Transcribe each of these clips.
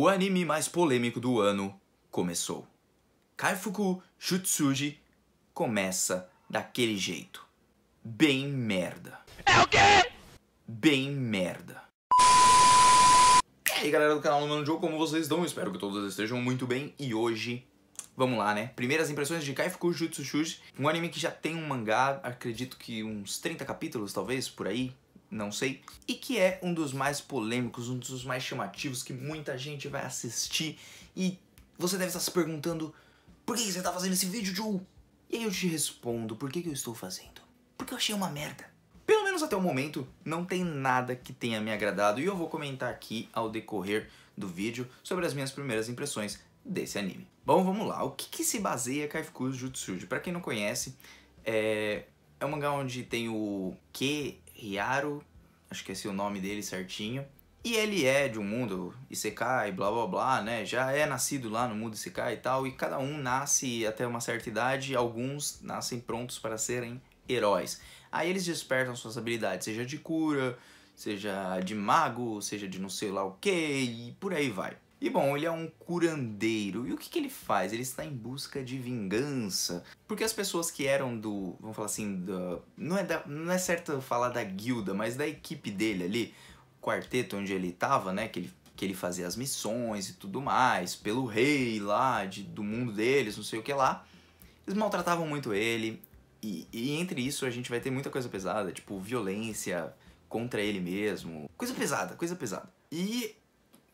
O anime mais polêmico do ano começou. Kaifuku Shutsuji começa daquele jeito. Bem merda. É o quê? Bem merda. E aí galera do canal Mano Joe, como vocês estão? Espero que todos estejam muito bem e hoje Vamos lá, né? Primeiras impressões de Kaifuku Jutsu Shuji, um anime que já tem um mangá, acredito que uns 30 capítulos, talvez, por aí não sei, e que é um dos mais polêmicos, um dos mais chamativos que muita gente vai assistir e você deve estar se perguntando por que você está fazendo esse vídeo, Joe? E aí eu te respondo por que, que eu estou fazendo. Porque eu achei uma merda. Pelo menos até o momento, não tem nada que tenha me agradado e eu vou comentar aqui ao decorrer do vídeo sobre as minhas primeiras impressões desse anime. Bom, vamos lá. O que, que se baseia Kaifuku Jutsuji? Pra quem não conhece, é... é um mangá onde tem o que Riaru, acho que é o nome dele certinho. E ele é de um mundo Isekai, blá blá blá, né? Já é nascido lá no mundo Isekai e tal, e cada um nasce até uma certa idade, alguns nascem prontos para serem heróis. Aí eles despertam suas habilidades, seja de cura, seja de mago, seja de não sei lá o que, e por aí vai. E bom, ele é um curandeiro. E o que, que, ele faz? Ele está em busca de vingança. Porque as pessoas que eram do. Vamos falar assim. não, é da, não é certo falar da guilda, mas da equipe dele ali. O quarteto onde ele estava, né? Que ele, que ele fazia as missões e tudo mais. Pelo rei lá, de, do mundo deles, não sei o que lá. Eles maltratavam muito ele. E, e entre isso a gente vai ter muita coisa pesada, tipo violência contra ele mesmo. Coisa pesada, coisa pesada. E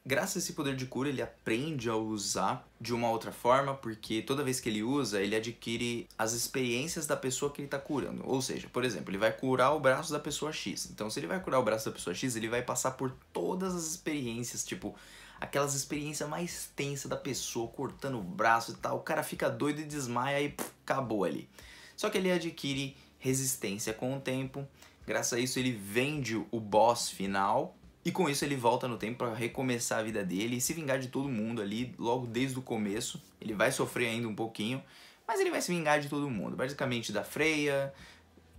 Graças a esse poder de cura, ele aprende a usar de uma outra forma, porque toda vez que ele usa, ele adquire as experiências da pessoa que ele está curando. Ou seja, por exemplo, ele vai curar o braço da pessoa X. Então, se ele vai curar o braço da pessoa X, ele vai passar por todas as experiências, tipo, aquelas experiências mais tensas da pessoa, cortando o braço e tal. O cara fica doido e desmaia e acabou ali. Só que ele adquire resistência com o tempo. Graças a isso, ele vende o boss final e com isso ele volta no tempo para recomeçar a vida dele e se vingar de todo mundo ali logo desde o começo. Ele vai sofrer ainda um pouquinho, mas ele vai se vingar de todo mundo, basicamente da Freya,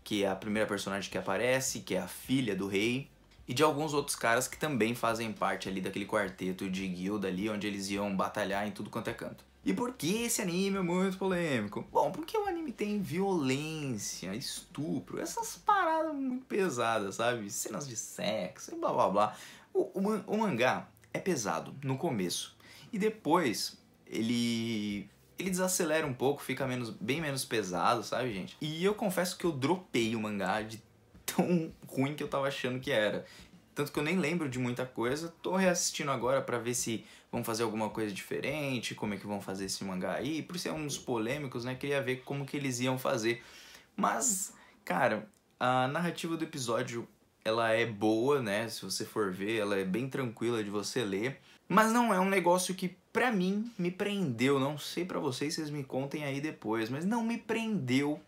que é a primeira personagem que aparece, que é a filha do rei, e de alguns outros caras que também fazem parte ali daquele quarteto de guilda ali onde eles iam batalhar em tudo quanto é canto. E por que esse anime é muito polêmico? Bom, porque o anime tem violência, estupro, essas paradas muito pesadas, sabe? Cenas de sexo e blá blá blá. O, o, o mangá é pesado no começo. E depois ele ele desacelera um pouco, fica menos, bem menos pesado, sabe, gente? E eu confesso que eu dropei o mangá de tão ruim que eu tava achando que era. Tanto que eu nem lembro de muita coisa. Tô reassistindo agora para ver se vão fazer alguma coisa diferente, como é que vão fazer esse mangá aí. Por ser uns polêmicos, né? Queria ver como que eles iam fazer. Mas, cara, a narrativa do episódio ela é boa, né? Se você for ver, ela é bem tranquila de você ler. Mas não é um negócio que, pra mim, me prendeu. Não sei para vocês, vocês me contem aí depois. Mas não me prendeu.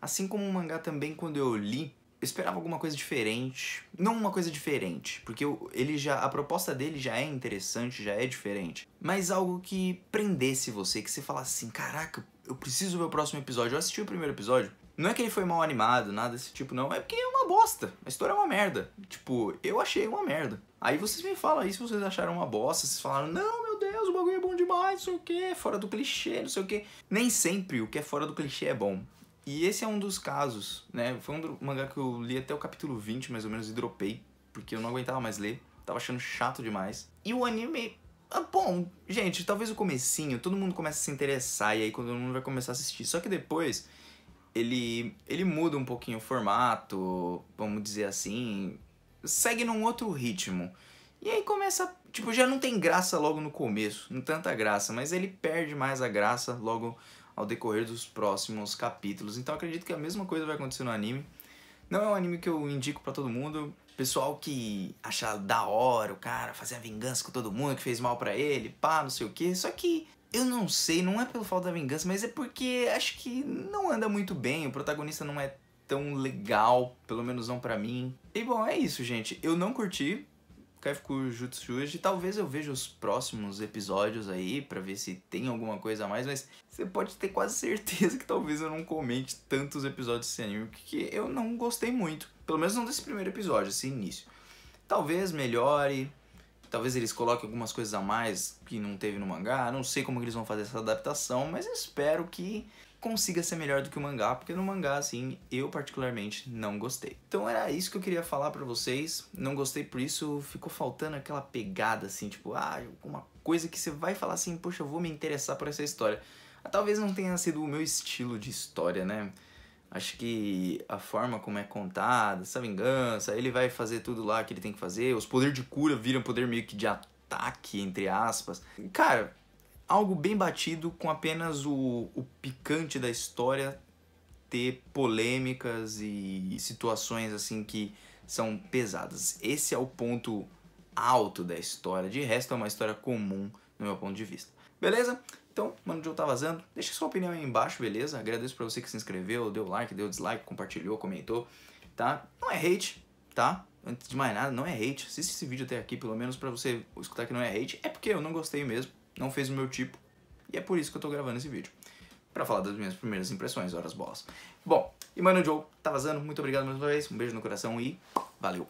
Assim como o mangá também, quando eu li, esperava alguma coisa diferente. Não uma coisa diferente, porque ele já a proposta dele já é interessante, já é diferente. Mas algo que prendesse você, que você falasse assim: caraca, eu preciso ver o próximo episódio. Eu assisti o primeiro episódio. Não é que ele foi mal animado, nada desse tipo, não. É porque é uma bosta. A história é uma merda. Tipo, eu achei uma merda. Aí vocês me falam aí se vocês acharam uma bosta, vocês falaram, não, meu Deus, o bagulho é bom demais, não sei o quê, fora do clichê, não sei o quê. Nem sempre o que é fora do clichê é bom. E esse é um dos casos, né? Foi um mangá que eu li até o capítulo 20, mais ou menos, e dropei, porque eu não aguentava mais ler, tava achando chato demais. E o anime, ah, bom, gente, talvez o comecinho, todo mundo começa a se interessar, e aí quando todo mundo vai começar a assistir. Só que depois, ele, ele muda um pouquinho o formato, vamos dizer assim, segue num outro ritmo. E aí começa, tipo, já não tem graça logo no começo, não tanta graça, mas ele perde mais a graça logo ao decorrer dos próximos capítulos. Então acredito que a mesma coisa vai acontecer no anime. Não é um anime que eu indico para todo mundo. Pessoal que acha da hora o cara fazer a vingança com todo mundo que fez mal para ele, pá, não sei o que. Só que eu não sei, não é pelo falta da vingança, mas é porque acho que não anda muito bem. O protagonista não é tão legal, pelo menos não para mim. E bom, é isso, gente. Eu não curti, Kaifuku Jutsu hoje. Talvez eu veja os próximos episódios aí para ver se tem alguma coisa a mais, mas você pode ter quase certeza que talvez eu não comente tantos episódios desse anime, porque eu não gostei muito. Pelo menos não desse primeiro episódio, esse início. Talvez melhore, talvez eles coloquem algumas coisas a mais que não teve no mangá, não sei como eles vão fazer essa adaptação, mas espero que consiga ser melhor do que o mangá, porque no mangá, assim, eu particularmente não gostei. Então era isso que eu queria falar para vocês, não gostei por isso, ficou faltando aquela pegada, assim, tipo, ah, uma coisa que você vai falar assim, poxa, eu vou me interessar por essa história. Ah, talvez não tenha sido o meu estilo de história, né? Acho que a forma como é contada, essa vingança, ele vai fazer tudo lá que ele tem que fazer, os poderes de cura viram poder meio que de ataque, entre aspas. Cara, algo bem batido com apenas o, o picante da história ter polêmicas e situações assim que são pesadas. Esse é o ponto alto da história. De resto, é uma história comum no meu ponto de vista. Beleza? Então, Mano Joe tá vazando. Deixa sua opinião aí embaixo, beleza? Agradeço pra você que se inscreveu, deu like, deu dislike, compartilhou, comentou, tá? Não é hate, tá? Antes de mais nada, não é hate. Assiste esse vídeo até aqui, pelo menos para você escutar que não é hate. É porque eu não gostei mesmo não fez o meu tipo, e é por isso que eu tô gravando esse vídeo. Pra falar das minhas primeiras impressões, horas bolas. Bom, e mano Joe, tá vazando. Muito obrigado mais uma vez. Um beijo no coração e valeu!